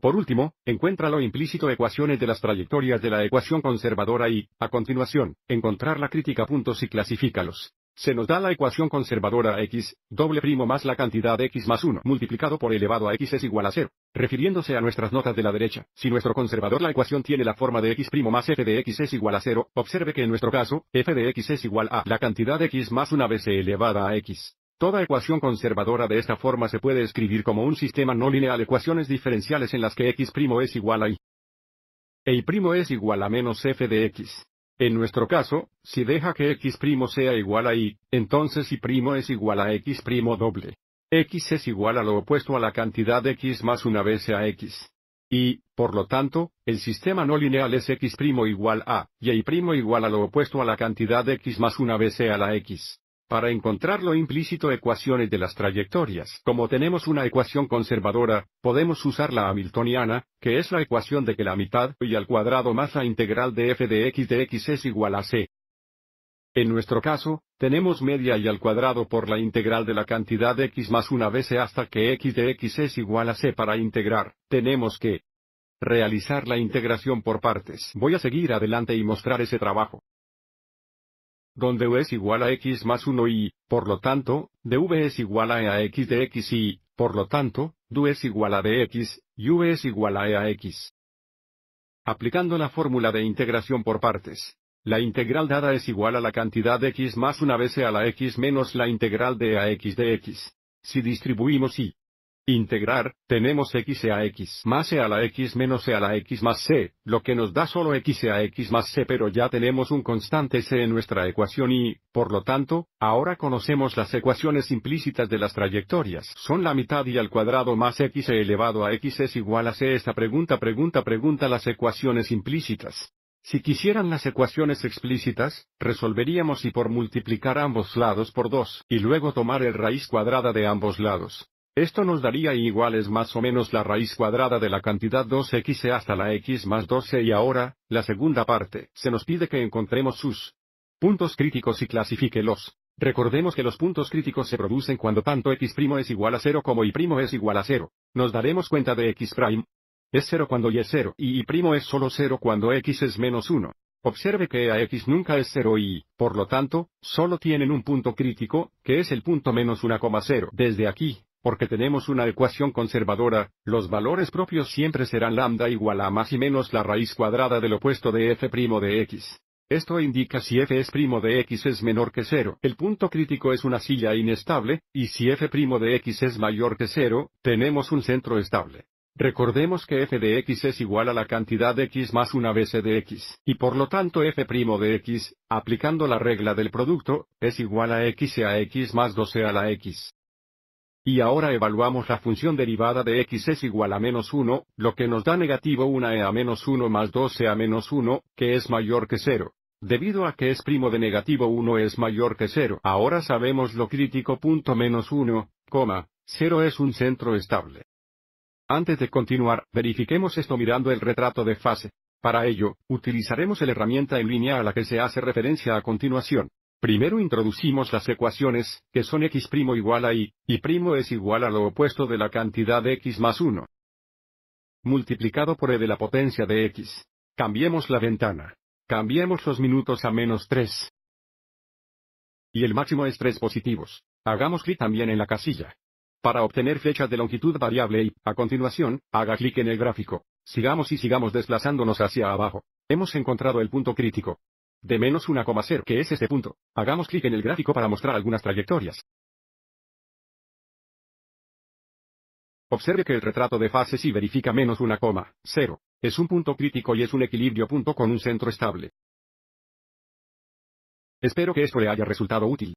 Por último, encuentra lo implícito ecuaciones de las trayectorias de la ecuación conservadora y, a continuación, encontrar la crítica puntos y clasifícalos. Se nos da la ecuación conservadora x, doble primo más la cantidad x más 1 multiplicado por elevado a x es igual a 0. Refiriéndose a nuestras notas de la derecha, si nuestro conservador la ecuación tiene la forma de x primo más f de x es igual a 0, observe que en nuestro caso, f de x es igual a la cantidad x más una vez elevada a x. Toda ecuación conservadora de esta forma se puede escribir como un sistema no lineal ecuaciones diferenciales en las que x' es igual a y. E y' es igual a menos f de x. En nuestro caso, si deja que x' sea igual a y, entonces y' es igual a x' doble. x es igual a lo opuesto a la cantidad de x más una vez a x. Y, por lo tanto, el sistema no lineal es x' igual a, y e y' igual a lo opuesto a la cantidad de x más una vez a la x. Para encontrar lo implícito ecuaciones de las trayectorias. Como tenemos una ecuación conservadora, podemos usar la hamiltoniana, que es la ecuación de que la mitad y al cuadrado más la integral de f de x de x es igual a c. En nuestro caso, tenemos media y al cuadrado por la integral de la cantidad de x más una vez hasta que x de x es igual a c para integrar, tenemos que realizar la integración por partes. Voy a seguir adelante y mostrar ese trabajo donde u es igual a x más 1 y, por lo tanto, dv es igual a e a x de x y, por lo tanto, du es igual a dx, y v es igual a e a x. Aplicando la fórmula de integración por partes. La integral dada es igual a la cantidad de x más una vez e a la x menos la integral de e a x de x. Si distribuimos y Integrar, tenemos x e a x más e a la x menos e a la x más c, lo que nos da solo x e a x más c pero ya tenemos un constante c en nuestra ecuación y, por lo tanto, ahora conocemos las ecuaciones implícitas de las trayectorias. Son la mitad y al cuadrado más x e elevado a x es igual a c. Esta pregunta pregunta pregunta las ecuaciones implícitas. Si quisieran las ecuaciones explícitas, resolveríamos y por multiplicar ambos lados por 2 y luego tomar el raíz cuadrada de ambos lados. Esto nos daría iguales más o menos la raíz cuadrada de la cantidad 2x e hasta la x más 12 e, y ahora, la segunda parte, se nos pide que encontremos sus puntos críticos y clasifíquelos. Recordemos que los puntos críticos se producen cuando tanto x' es igual a 0 como y' es igual a 0. Nos daremos cuenta de x' es 0 cuando y es 0 y y' es solo 0 cuando x es menos 1. Observe que a x nunca es 0 y, por lo tanto, solo tienen un punto crítico, que es el punto menos 1,0. Desde aquí, porque tenemos una ecuación conservadora, los valores propios siempre serán lambda igual a más y menos la raíz cuadrada del opuesto de f' de x. Esto indica si f es primo de x es menor que cero. El punto crítico es una silla inestable, y si f primo de x es mayor que cero, tenemos un centro estable. Recordemos que f de x es igual a la cantidad de x más una vez de x, y por lo tanto f primo de x, aplicando la regla del producto, es igual a x a x más 12 e a la x. Y ahora evaluamos la función derivada de x es igual a menos 1, lo que nos da negativo 1 e a menos 1 más 12 e a menos 1, que es mayor que 0. Debido a que es primo de negativo 1 es mayor que 0. Ahora sabemos lo crítico. Punto menos 1, coma, 0 es un centro estable. Antes de continuar, verifiquemos esto mirando el retrato de fase. Para ello, utilizaremos la herramienta en línea a la que se hace referencia a continuación. Primero introducimos las ecuaciones, que son x' igual a y, y' es igual a lo opuesto de la cantidad x más 1. Multiplicado por e de la potencia de x. Cambiemos la ventana. Cambiemos los minutos a menos 3. Y el máximo es 3 positivos. Hagamos clic también en la casilla. Para obtener flechas de longitud variable y, a continuación, haga clic en el gráfico. Sigamos y sigamos desplazándonos hacia abajo. Hemos encontrado el punto crítico de menos 1,0 que es este punto. Hagamos clic en el gráfico para mostrar algunas trayectorias. Observe que el retrato de fase sí verifica menos 1,0. Es un punto crítico y es un equilibrio punto con un centro estable. Espero que esto le haya resultado útil.